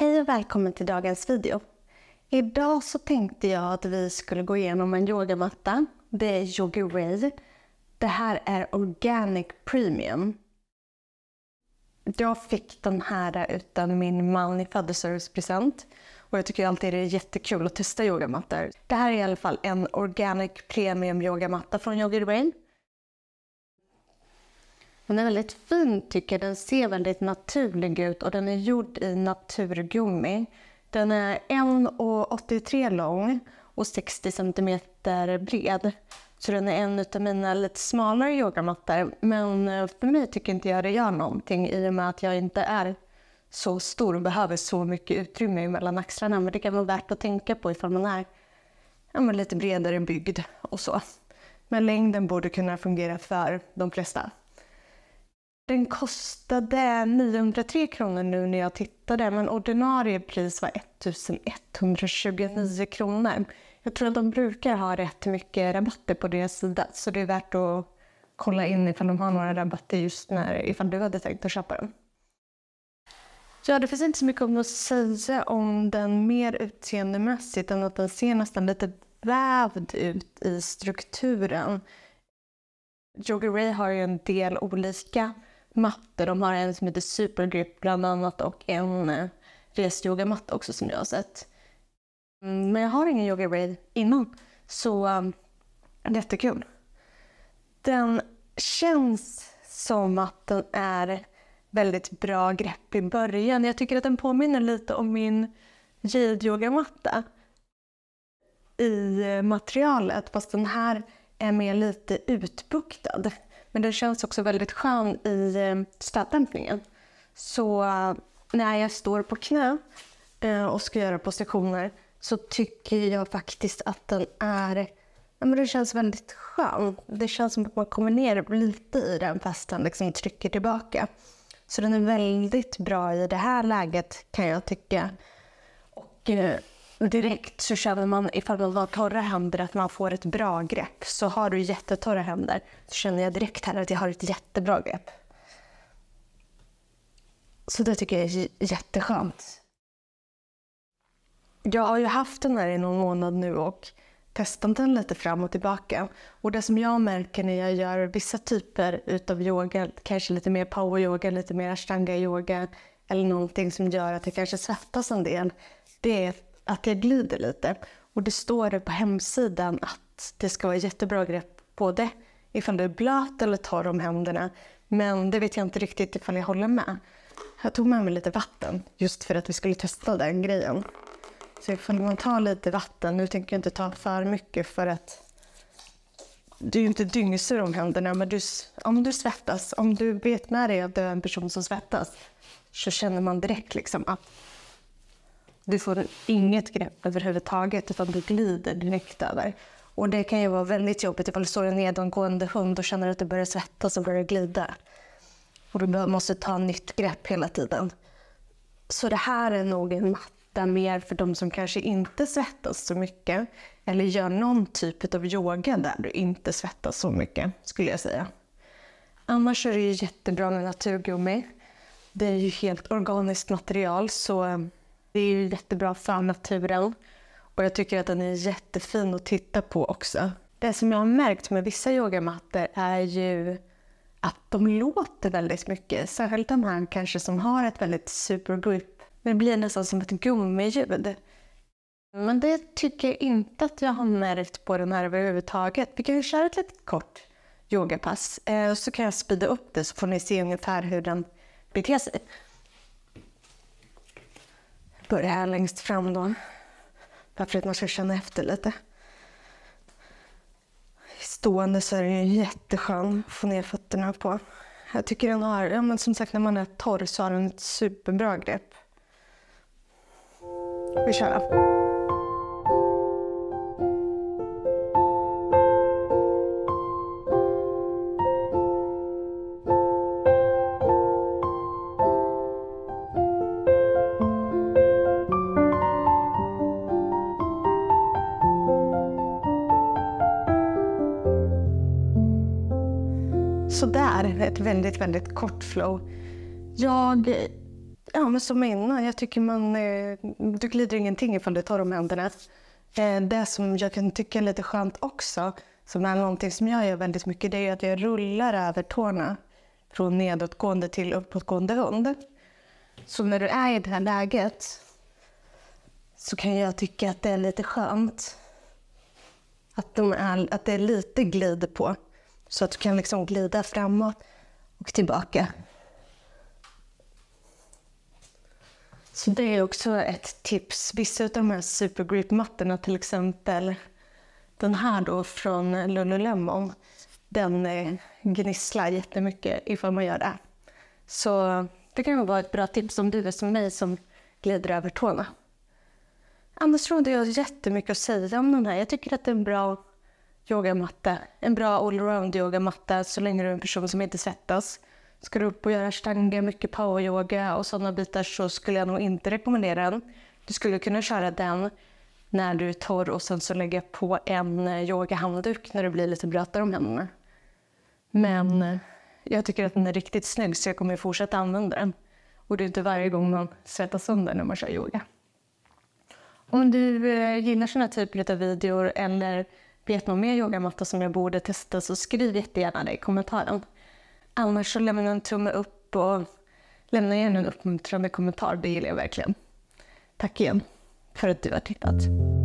Hej och välkommen till dagens video. Idag så tänkte jag att vi skulle gå igenom en yogamatta. Det är Yogi Ray. Det här är Organic Premium. Jag fick den här utan min man i födelsedagspresent. Och jag tycker alltid det är jättekul att testa yogamattor. Det här är i alla fall en Organic Premium yogamatta från Yogi Ray. Den är väldigt fin tycker jag. Den ser väldigt naturlig ut och den är gjord i naturgummi. Den är 1,83 lång och 60 cm bred. Så den är en av mina lite smalare yogamattor. Men eh, för mig tycker inte jag det gör någonting i och med att jag inte är så stor och behöver så mycket utrymme mellan axlarna. Men det kan vara värt att tänka på ifall man är lite bredare byggd och så. Men längden borde kunna fungera för de flesta. Den kostade 903 kronor nu när jag tittade men ordinarie pris var 1129 kronor. Jag tror att de brukar ha rätt mycket rabatter på deras sida så det är värt att kolla in ifall de har några rabatter just när, ifall du hade tänkt att köpa dem. Ja, det finns inte så mycket om att säga om den mer utseendemässigt än att den ser nästan lite vävd ut i strukturen. Joker Ray har ju en del olika matte. De har en som heter Supergrip bland annat och en eh, resyogamatta också som jag har sett. Mm, men jag har ingen yoga braid innan. Så um, jättekul. Den känns som att den är väldigt bra grepp i början. Jag tycker att den påminner lite om min jade-yogamatta i eh, materialet fast den här är mer lite utbuktad. Men den känns också väldigt skön i eh, stötdämpningen. Så eh, när jag står på knä eh, och ska göra positioner så tycker jag faktiskt att den är Ja, men det känns väldigt skön. Det känns som att man kommer ner lite i den fast den liksom trycker tillbaka. Så den är väldigt bra i det här läget kan jag tycka. Och direkt så känner man ifall man har torra händer att man får ett bra grepp. Så har du jättetorra händer så känner jag direkt här att jag har ett jättebra grepp. Så det tycker jag är jätteskönt. Jag har ju haft den här i någon månad nu och testat den lite fram och tillbaka. Och det som jag märker när jag gör vissa typer utav yoga, kanske lite mer poweryoga, lite mer ashtanga-yoga eller någonting som gör att jag kanske svettas en del. Det är att jag glider lite. Och det står på hemsidan att det ska vara jättebra grepp både ifall du är blöt eller tar om händerna. Men det vet jag inte riktigt ifall jag håller med. Jag tog med mig lite vatten just för att vi skulle testa den grejen. Så ifall man tar lite vatten, nu tänker jag inte ta för mycket för att du är ju inte dyngsur om händerna, men du, om du svettas, om du vet med dig att du är en person som svettas, så känner man direkt liksom att du får inget grepp överhuvudtaget utan du glider direkt över. Och det kan ju vara väldigt jobbigt ifall typ du står i en nedåtgående hund och känner att du börjar svettas och börjar glida. Och du måste ta nytt grepp hela tiden. Så det här är nog en matta mer för de som kanske inte svettas så mycket. Eller gör någon typ av yoga där du inte svettas så mycket, skulle jag säga. Annars är det ju jättebra med naturgummi. Det är ju helt organiskt material så det är ju jättebra för naturen och jag tycker att den är jättefin att titta på också. Det som jag har märkt med vissa yogamattor är ju att de låter väldigt mycket. Särskilt de här kanske som har ett väldigt supergrip. Det blir nästan som ett gummiljud. Men det tycker jag inte att jag har märkt på den här överhuvudtaget. Vi kan ju köra ett litet kort yogapass eh, så kan jag spida upp det så får ni se ungefär hur den beter sig börja här längst fram då. Bara för att man ska känna efter lite. Stående så är det ju jätteskön att få ner fötterna på. Jag tycker den har, ja, men som sagt när man är torr så har den ett superbra grepp. Vi kör. sådär, ett väldigt, väldigt kort flow. Jag, ja men som innan, jag tycker man, eh, du glider ingenting ifall du tar om händerna. Eh, det som jag kan tycka är lite skönt också, som är någonting som jag gör väldigt mycket, det är att jag rullar över tårna från nedåtgående till uppåtgående hund. Så när du är i det här läget så kan jag tycka att det är lite skönt att, de är, att det är lite glider på. Så att du kan liksom glida framåt och tillbaka. Så det är också ett tips. Vissa av de här supergrip-mattorna, till exempel den här då från Lululemon, den eh, gnisslar jättemycket ifall man gör det. Så det kan vara ett bra tips om du är som mig som glider över tårna. Annars tror jag jättemycket att säga om den här. Jag tycker att det är en bra yogamatta. En bra allround yogamatta så länge du är en person som inte svettas. Ska du upp och göra stanga, mycket poweryoga och sådana bitar så skulle jag nog inte rekommendera den. Du skulle kunna köra den när du är torr och sen så lägga på en yogahandduk när du blir lite blötare om händerna. Men eh, jag tycker att den är riktigt snygg så jag kommer fortsätta använda den. Och det är inte varje gång man svettas sönder när man kör yoga. Om du eh, gillar såna typer av videor eller vet någon mer yogamatta som jag borde testa så skriv jättegärna det i kommentaren. Annars så lämna en tumme upp och lämna gärna en uppmuntrande kommentar, det gillar jag verkligen. Tack igen för att du har tittat.